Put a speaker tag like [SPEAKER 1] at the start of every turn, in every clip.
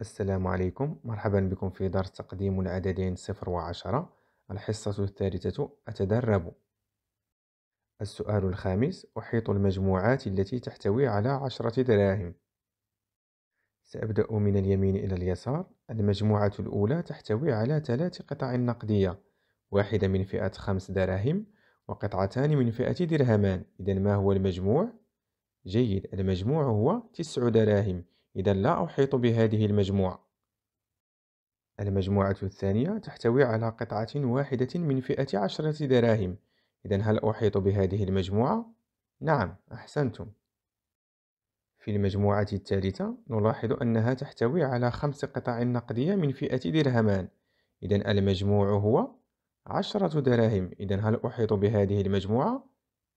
[SPEAKER 1] السلام عليكم مرحبا بكم في درس تقديم العددين صفر وعشرة الحصة الثالثة أتدرب السؤال الخامس أحيط المجموعات التي تحتوي على عشرة دراهم سأبدأ من اليمين إلى اليسار المجموعة الأولى تحتوي على ثلاث قطع نقدية واحدة من فئة خمس دراهم وقطعتان من فئة درهمان إذا ما هو المجموع؟ جيد المجموع هو تسع دراهم إذا لا أحيط بهذه المجموعة المجموعة الثانية تحتوي على قطعة واحدة من فئة عشرة دراهم إذا هل أحيط بهذه المجموعة؟ نعم أحسنتم في المجموعة الثالثة نلاحظ أنها تحتوي على خمس قطع نقدية من فئة درهمان إذا المجموع هو عشرة دراهم إذا هل أحيط بهذه المجموعة؟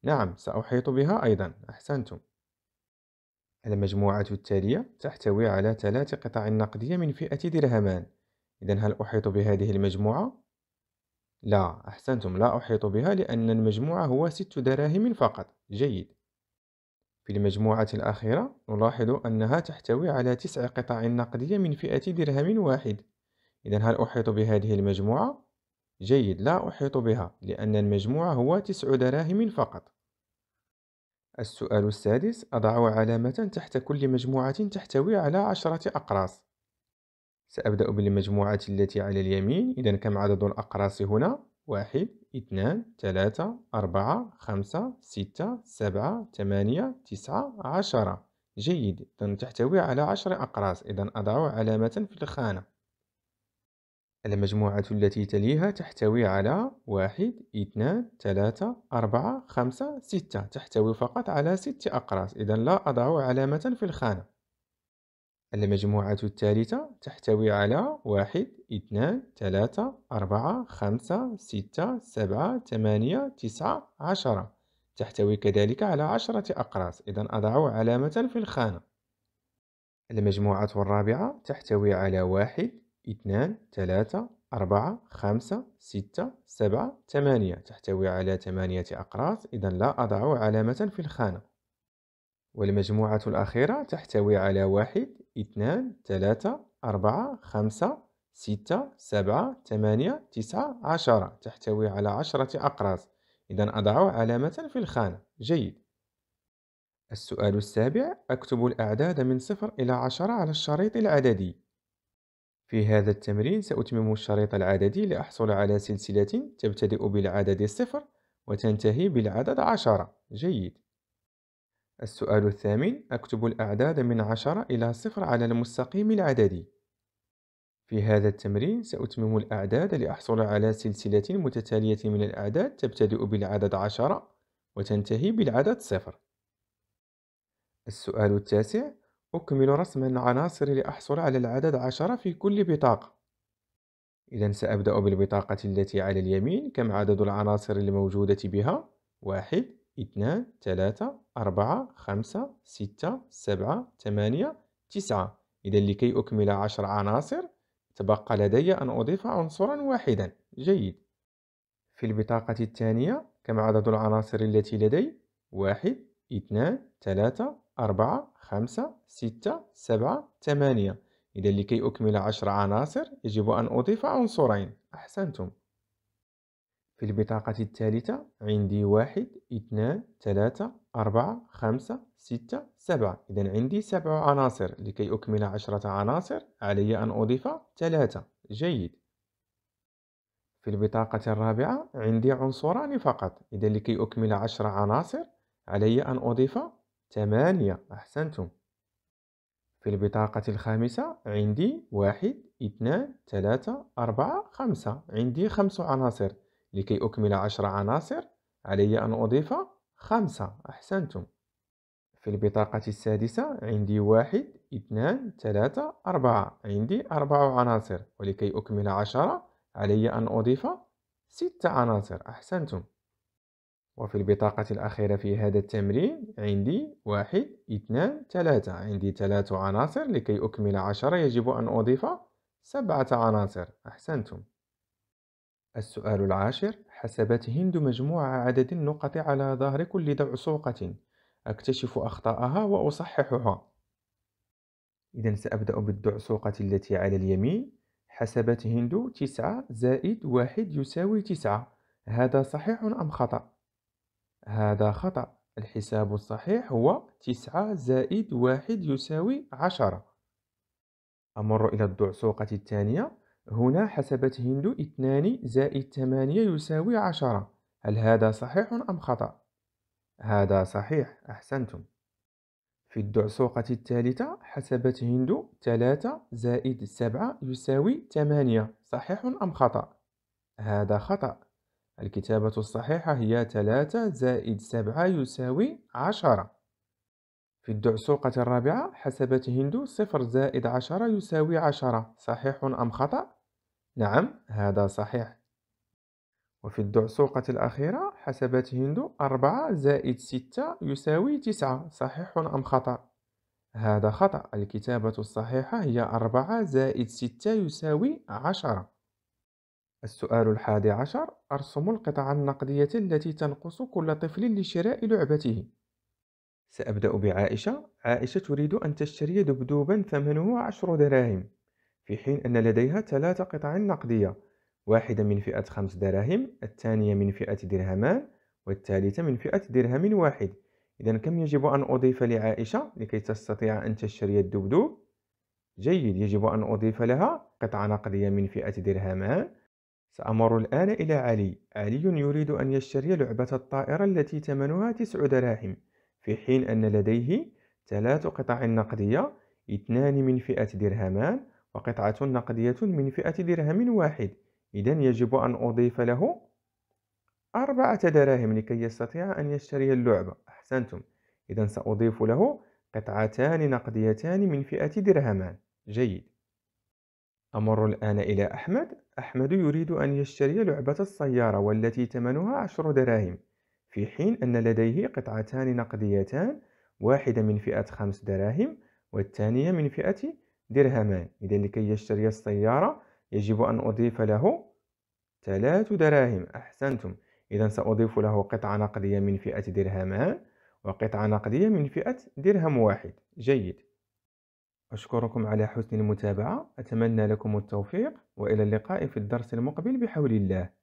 [SPEAKER 1] نعم سأحيط بها أيضا أحسنتم المجموعة التالية تحتوي على ثلاث قطع نقدية من فئة درهمان إذا هل أحيط بهذه المجموعة؟ لا أحسنتم لا أحيط بها لأن المجموعة هو ست دراهم فقط جيد في المجموعة الأخيرة نلاحظ أنها تحتوي على تسع قطع نقدية من فئة درهم واحد إذا هل أحيط بهذه المجموعة؟ جيد لا أحيط بها لأن المجموعة هو تسع دراهم فقط السؤال السادس أضع علامة تحت كل مجموعة تحتوي على عشرة أقراص سأبدأ بالمجموعة التي على اليمين إذا كم عدد الأقراص هنا؟ واحد اثنان ثلاثة أربعة خمسة ستة سبعة ثمانية تسعة عشرة جيد إذا تحتوي على عشر أقراص إذا أضع علامة في الخانة المجموعة التي تليها تحتوي على واحد اثنان ثلاثة أربعة خمسة ستة تحتوي فقط على ست أقراص إذا لا أضع علامة في الخانة المجموعة الثالثة تحتوي على واحد اثنان ثلاثة أربعة خمسة ستة سبعة ثمانية تسعة عشرة تحتوي كذلك على عشرة أقراص إذا أضع علامة في الخانة المجموعة الرابعة تحتوي على واحد اثنان ثلاثة أربعة خمسة ستة سبعة ثمانية تحتوي على ثمانية أقراص إذا لا أضع علامة في الخانة والمجموعة الأخيرة تحتوي على واحد اثنان ثلاثة أربعة خمسة ستة سبعة ثمانية تسعة عشرة تحتوي على عشرة أقراص إذا أضع علامة في الخانة جيد السؤال السابع أكتب الأعداد من صفر إلى عشرة على الشريط العددي في هذا التمرين سأتمم الشريط العددي لأحصل على سلسلة تبتدئ بالعدد صفر وتنتهي بالعدد عشرة جيد السؤال الثامن أكتب الأعداد من عشرة إلى صفر على المستقيم العددي في هذا التمرين سأتمم الأعداد لأحصل على سلسلة متتالية من الأعداد تبتدئ بالعدد عشرة وتنتهي بالعدد صفر السؤال التاسع أكمل رسم العناصر لأحصل على العدد عشرة في كل بطاقة إذا سأبدأ بالبطاقة التي على اليمين كم عدد العناصر الموجودة بها واحد اثنان ثلاثة أربعة خمسة ستة سبعة ثمانية تسعة إذا لكي أكمل عشر عناصر تبقى لدي أن أضيف عنصرا واحدا جيد في البطاقة الثانية كم عدد العناصر التي لدي واحد اثنان ثلاثة أربعة خمسة ستة سبعة ثمانية إذا لكي أكمل عشر عناصر يجب أن أضيف عنصرين أحسنتم في البطاقة الثالثة عندي واحد اثنان ثلاثة أربعة خمسة ستة سبعة إذا عندي سبع عناصر لكي أكمل عشرة عناصر علي أن أضيف ثلاثة جيد في البطاقة الرابعة عندي عنصران فقط إذا لكي أكمل عشر عناصر علي أن أضيف ثمانية أحسنتم في البطاقة الخامسة عندي واحد اثنان ثلاثة أربعة خمسة عندي خمس عناصر لكي أكمل عشر عناصر علي أن أضيف خمسة أحسنتم في البطاقة السادسة عندي واحد اثنان ثلاثة أربعة عندي أربع عناصر ولكي أكمل عشرة علي أن أضيف ست عناصر أحسنتم وفي البطاقة الأخيرة في هذا التمرين عندي واحد اثنان ثلاثة عندي ثلاث عناصر لكي أكمل عشرة يجب أن أضيف سبعة عناصر أحسنتم السؤال العاشر حسبت هند مجموع عدد النقط على ظهر كل دعسوقة أكتشف أخطاءها وأصححها إذا سأبدأ بالدعسوقة التي على اليمين حسبت هند تسعة زائد واحد يساوي تسعة هذا صحيح أم خطأ؟ هذا خطأ الحساب الصحيح هو تسعة زائد واحد يساوي عشرة أمر إلى الدعسوقة الثانية هنا حسبت هند اثنان زائد ثمانية يساوي عشرة هل هذا صحيح أم خطأ؟ هذا صحيح أحسنتم في الدعسوقة الثالثة حسبت هند ثلاثة زائد سبعة يساوي ثمانية صحيح أم خطأ؟ هذا خطأ الكتابة الصحيحة هي ثلاثة زائد سبعة يساوي عشرة في الدعسوقة الرابعة حسبت هند صفر زائد عشرة يساوي عشرة صحيح أم خطأ؟ نعم هذا صحيح وفي الدعسوقة الأخيرة حسبت هند أربعة زائد ستة يساوي تسعة صحيح أم خطأ؟ هذا خطأ الكتابة الصحيحة هي أربعة زائد ستة يساوي عشرة السؤال الحادي عشر أرسم القطع النقدية التي تنقص كل طفل لشراء لعبته سأبدأ بعائشة عائشة تريد أن تشتري دبدوبا ثمنه عشر دراهم في حين أن لديها ثلاث قطع نقدية واحدة من فئة خمس دراهم الثانية من فئة درهمان والثالثة من فئة درهم واحد إذا كم يجب أن أضيف لعائشة لكي تستطيع أن تشتري الدبدوب؟ جيد يجب أن أضيف لها قطعة نقدية من فئة درهمان سأمر الآن إلى علي علي يريد أن يشتري لعبة الطائرة التي ثمنها تسع دراهم في حين أن لديه ثلاث قطع نقدية اثنان من فئة درهمان وقطعة نقدية من فئة درهم واحد إذا يجب أن أضيف له أربعة دراهم لكي يستطيع أن يشتري اللعبة أحسنتم إذا سأضيف له قطعتان نقديتان من فئة درهمان جيد أمر الآن إلى أحمد أحمد يريد أن يشتري لعبة السيارة والتي ثمنها عشر دراهم في حين أن لديه قطعتان نقديتان واحدة من فئة خمس دراهم والثانية من فئة درهمان إذا لكي يشتري السيارة يجب أن أضيف له ثلاث دراهم أحسنتم إذا سأضيف له قطعة نقدية من فئة درهمان وقطعة نقدية من فئة درهم واحد جيد أشكركم على حسن المتابعة أتمنى لكم التوفيق وإلى اللقاء في الدرس المقبل بحول الله